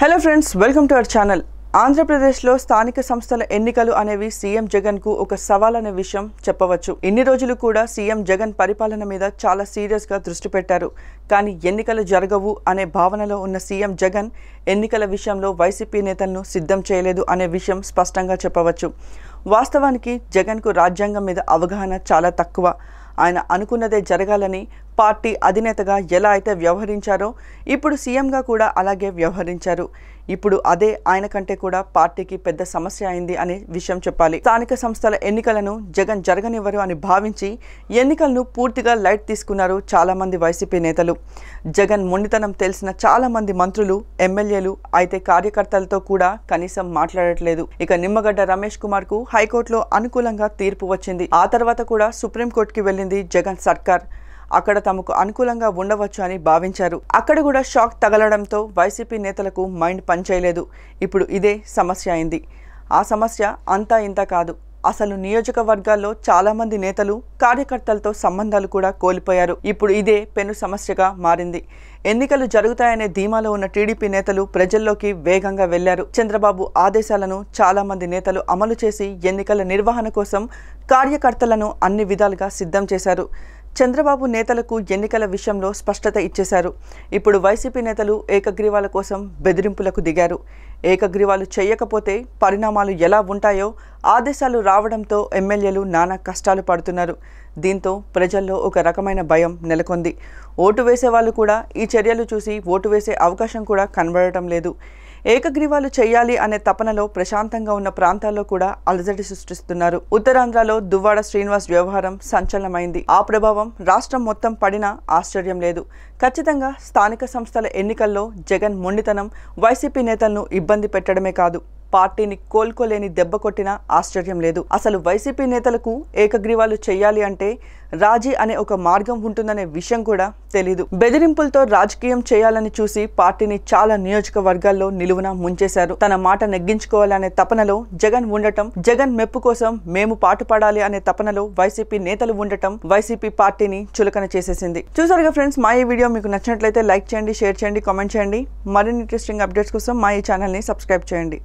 hello friends welcome to our channel ఆంధ్రప్రదేశ్లో స్థానిక సంస్థల ఎన్నికలు అనేవి సీఎం జగన్ కు ఒక సవాల్ అనే విషయం చెప్పవచ్చు ఇన్ని రోజులు కూడా సీఎం జగన్ పరిపాలన మీద చాలా సీరియస్ గా దృష్టి పెట్టారు కానీ ఎన్నికలు జరగవు అనే భావనలో ఉన్న సీఎం జగన్ ఎన్నికల విషయంలో వైసీపీ నేతలను సిద్ధం చేయలేదు అనే విషయం స్పష్టంగా చెప్పవచ్చు వాస్తవానికి జగన్కు రాజ్యాంగం మీద అవగాహన చాలా తక్కువ ఆయన అనుకున్నదే జరగాలని పార్టీ అధినేతగా ఎలా అయితే వ్యవహరించారో ఇప్పుడు సీఎంగా కూడా అలాగే వ్యవహరించారు ఇప్పుడు అదే ఆయన కంటే కూడా పార్టీకి పెద్ద సమస్య అయింది అనే విషయం చెప్పాలి స్థానిక సంస్థల ఎన్నికలను జగన్ జరగనివ్వరు అని భావించి ఎన్నికలను పూర్తిగా లైట్ తీసుకున్నారు చాలామంది వైసీపీ నేతలు జగన్ మొండితనం తెలిసిన చాలామంది మంత్రులు ఎమ్మెల్యేలు అయితే కార్యకర్తలతో కూడా కనీసం మాట్లాడట్లేదు ఇక నిమ్మగడ్డ రమేష్ కుమార్ కు హైకోర్టులో అనుకూలంగా తీర్పు వచ్చింది ఆ తర్వాత కూడా సుప్రీంకోర్టుకి వెళ్ళింది జగన్ సర్కార్ అక్కడ తమకు అనుకూలంగా ఉండవచ్చు అని భావించారు అక్కడ కూడా షాక్ తగలడంతో వైసీపీ నేతలకు మైండ్ పనిచేయలేదు ఇప్పుడు ఇదే సమస్య అయింది ఆ సమస్య అంతా ఇంత కాదు అసలు నియోజకవర్గాల్లో చాలామంది నేతలు కార్యకర్తలతో సంబంధాలు కూడా కోల్పోయారు ఇప్పుడు ఇదే పెను సమస్యగా మారింది ఎన్నికలు జరుగుతాయనే ధీమాలో ఉన్న టీడీపీ నేతలు ప్రజల్లోకి వేగంగా వెళ్లారు చంద్రబాబు ఆదేశాలను చాలామంది నేతలు అమలు చేసి ఎన్నికల నిర్వహణ కోసం కార్యకర్తలను అన్ని విధాలుగా సిద్ధం చేశారు చంద్రబాబు నేతలకు ఎన్నికల విషయంలో స్పష్టత ఇచ్చేశారు ఇప్పుడు వైసీపీ నేతలు ఏకగ్రీవాల కోసం బెదిరింపులకు దిగారు ఏకగ్రీవాలు చేయకపోతే పరిణామాలు ఎలా ఉంటాయో ఆదేశాలు రావడంతో ఎమ్మెల్యేలు నానా కష్టాలు పడుతున్నారు దీంతో ప్రజల్లో ఒక రకమైన భయం నెలకొంది ఓటు వేసేవాళ్ళు కూడా ఈ చర్యలు చూసి ఓటు వేసే అవకాశం కూడా కనబడటం లేదు ఏకగ్రీవాలు చేయాలి అనే తపనలో ప్రశాంతంగా ఉన్న ప్రాంతాల్లో కూడా అలజడి సృష్టిస్తున్నారు ఉత్తరాంధ్రలో దువ్వాడ శ్రీనివాస్ వ్యవహారం సంచలనమైంది ఆ ప్రభావం రాష్ట్రం మొత్తం పడినా ఆశ్చర్యం లేదు ఖచ్చితంగా స్థానిక సంస్థల ఎన్నికల్లో జగన్ మొండితనం వైసీపీ నేతలను ఇబ్బంది పెట్టడమే కాదు పార్టీని కోలుకోలేని దెబ్బ కొట్టినా ఆశ్చర్యం లేదు అసలు వైసీపీ నేతలకు ఏకగ్రీవాలు చేయాలి అంటే రాజీ అనే ఒక మార్గం ఉంటుందనే విషయం కూడా తెలీదు బెదిరింపులతో రాజకీయం చేయాలని చూసి పార్టీని చాలా నియోజకవర్గాల్లో నిలువున ముంచేశారు తన మాట నెగ్గించుకోవాలనే తపనలో జగన్ ఉండటం జగన్ మెప్పు కోసం మేము పడాలి అనే తపనలో వైసీపీ నేతలు ఉండటం వైసీపీ పార్టీని చులకన చేసేసింది చూసారుగా ఫ్రెండ్స్ మా ఈ వీడియో మీకు నచ్చినట్లయితే లైక్ చేయండి షేర్ చేయండి కామెంట్ చేయండి మరిన్ని ఇంట్రెస్టింగ్ అప్డేట్స్ కోసం మా ఈ ఛానల్ని సబ్స్క్రైబ్ చేయండి